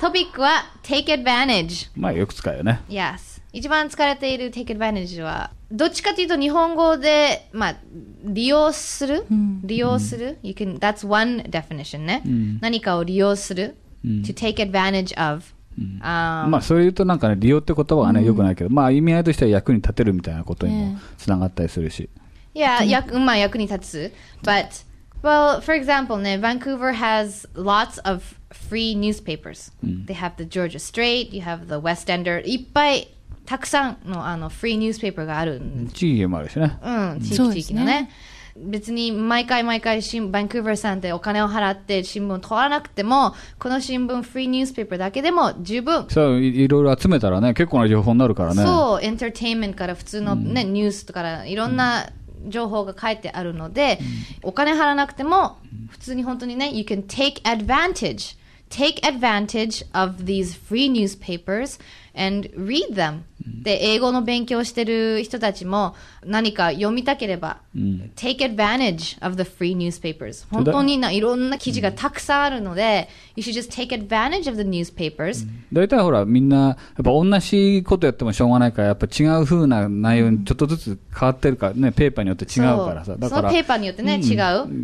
トピックは take advantage。まあよく使うよね。Yes。一番使われている take advantage は、どっちかというと日本語で、まあ、利用する、利用する、you can, that's one definition ね、何かを利用する、to take advantage of。まあそういうとなんかね利用って言葉はね、よくないけど、まあ意味合いとしては役に立てるみたいなことにもつながったりするし。いや、役まあ役に立つ。But Well, for example, ね、e Vancouver has lots of free newspapers. Mm. They have the Georgia Strait, you have the West Ender. いっぱいたくさんのあの free newspaper がある。地域もあるしね。うん、地域地域のね。別に毎回毎回新、バンクーバーさんでお金を払って新聞取らなくても、この新聞、フリーニュースペーパーだけでも十分。そうい、いろいろ集めたらね、結構な情報になるからね。そう、エンターテインメントから普通のね、うん、ニュースとからいろんな、うん情報が書いてあるので、お金払わなくても、普通に本当にね、You can take advantage. Take advantage of these free newspapers and read them. で、英語の勉強してる人たちも何か読みたければ、うん、take advantage of the free newspapers。本当にないろんな記事がたくさんあるので、you should just take advantage of the newspapers。大体ほら、みんな、やっぱ同じことやってもしょうがないから、やっぱ違う風な内容にちょっとずつ変わってるから、ね、ペーパーによって違うからさ。だから、ペーパーによってね、違う。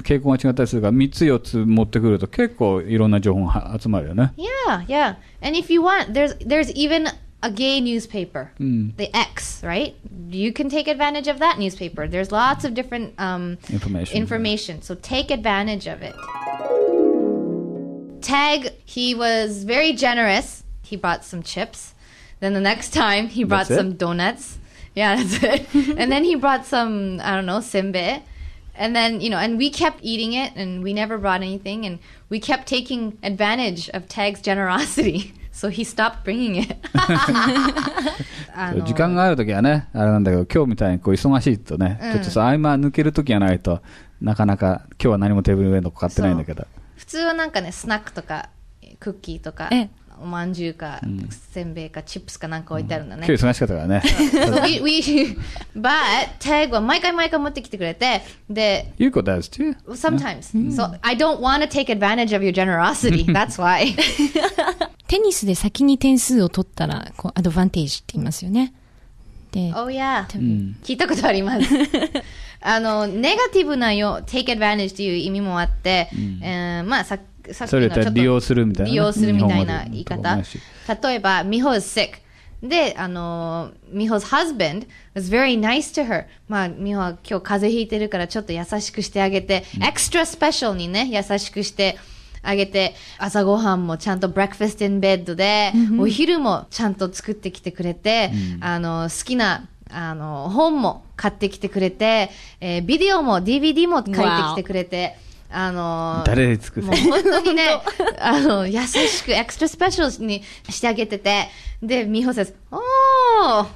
傾向が違ったりするから、3つ4つ持ってくると結構いろんな情報が集まるよね。Yeah, yeah. And if you want, there's, there's even a gay newspaper, mm. the X, right? You can take advantage of that newspaper. There's lots of different um, information. Information, yeah. so take advantage of it. Tag, he was very generous. He bought some chips. Then the next time, he brought some donuts. Yeah, that's it. and then he brought some, I don't know, simbe. And then, you know, and we kept eating it and we never brought anything and we kept taking advantage of Tag's generosity. So he stopped bringing it. 時間があるときはね、あれなんだけど、今日みたいにこう忙しいとね、うん、ちょっとさ合間抜けるときがないと、なかなか今日は何もテーブル上の買ってないんだけど。普通はなんかね、スナックとかクッキーとか。おまんじゅうか、うん、せんべいか、チップスかなんか置いてあるんだね。今日忙しかったからね。so, we, we, but, tag は毎回毎回持ってきてくれて、で、You go does too. Sometimes.、Yeah. So, I don't want to take advantage of your generosity. That's why. テニスで先に点数を取ったらこうアドバンテージって言いますよね。で、おや、聞いたことあります。あの、ネガティブなよ、take advantage という意味もあって、うん、えー、まあささっきのちょっと利用するみたいな、利用するみたいな言い方。例えば、ミホ is sick。で、あの、ミホ 's husband was very nice to her. まあ、ミホは今日風邪ひいてるからちょっと優しくしてあげて、うん、extra special にね、優しくして、あげて、朝ごはんもちゃんとブレックファストインベッドで、お昼もちゃんと作ってきてくれて、あの、好きなあの、本も買ってきてくれて、えー、ビデオも DVD も書いてきてくれて、あの誰で作るもう本当にね、あの、優しくエクストラスペシャルにしてあげてて、で、美穂先生、おー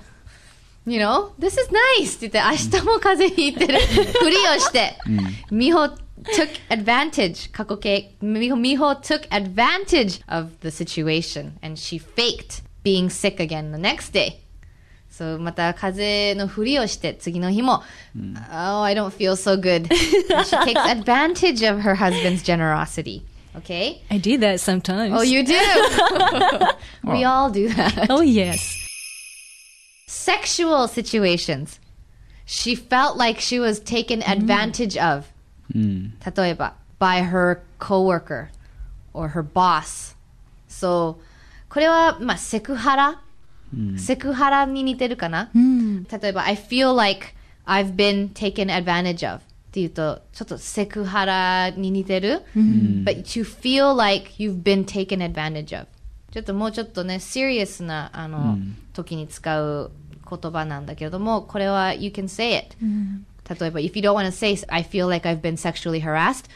You know, this is nice! って言って、明日も風邪ひいてる ふりをして、美穂 took advantage. Kakoke Miho, Miho took advantage of the situation and she faked being sick again the next day. So また風邪のふりをして次の日も、mm. Oh, I don't feel so good. she takes advantage of her husband's generosity. Okay? I do that sometimes. Oh, you do? we all do that. Oh, yes. Sexual situations. She felt like she was taken hmm. advantage mm. of. 例えば、by her coworker or her boss。そう、これは、まあ、セクハラ、うん、セクハラに似てるかな、うん、例えば、I feel like I've been taken advantage of っていうと、ちょっとセクハラに似てる、うん、but you feel like you've been taken advantage of。ちょっともうちょっとね、serious なあの、うん、時に使う言葉なんだけれども、これは You can say it、うん、例えば、if you don't want to say, I feel like I've been sexually harassed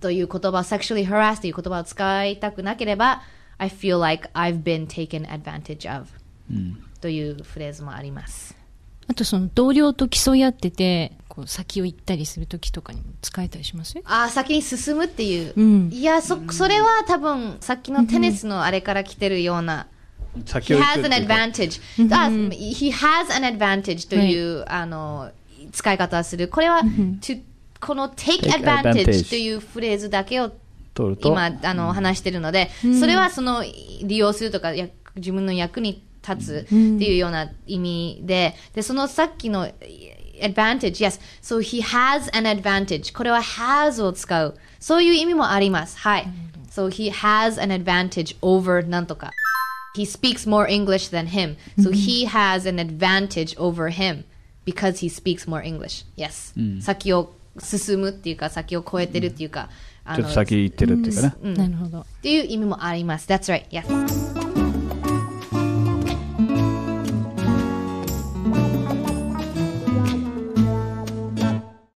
という言葉、sexually harassed という言葉を使いたくなければ、I feel like I've been taken advantage of、うん、というフレーズもあります。あとその同僚と競い合ってて、こう先を行ったりするときとかにも使えたりしますああ、先に進むっていう。うん、いや、そ、それは多分、さっきのテニスのあれから来てるような。先を行 He has an advantage. He has an advantage という、あの、使い方する。これは、to この take advantage というフレーズだけを今あの話しているので、それはその利用するとか自分の役に立つっていうような意味で、で、そのさっきの advantage, yes. So he has an advantage. これは has を使う。そういう意味もあります。はい。So he has an advantage over なんとか。He speaks more English than him. So he has an advantage over him. because he speaks more English. Yes.、うん、先を進むっていうか、先を超えてるっていうか、うん、ちょっと先行ってるっていうかね。うん、なるほど。っていう意味もあります。That's right. Yes.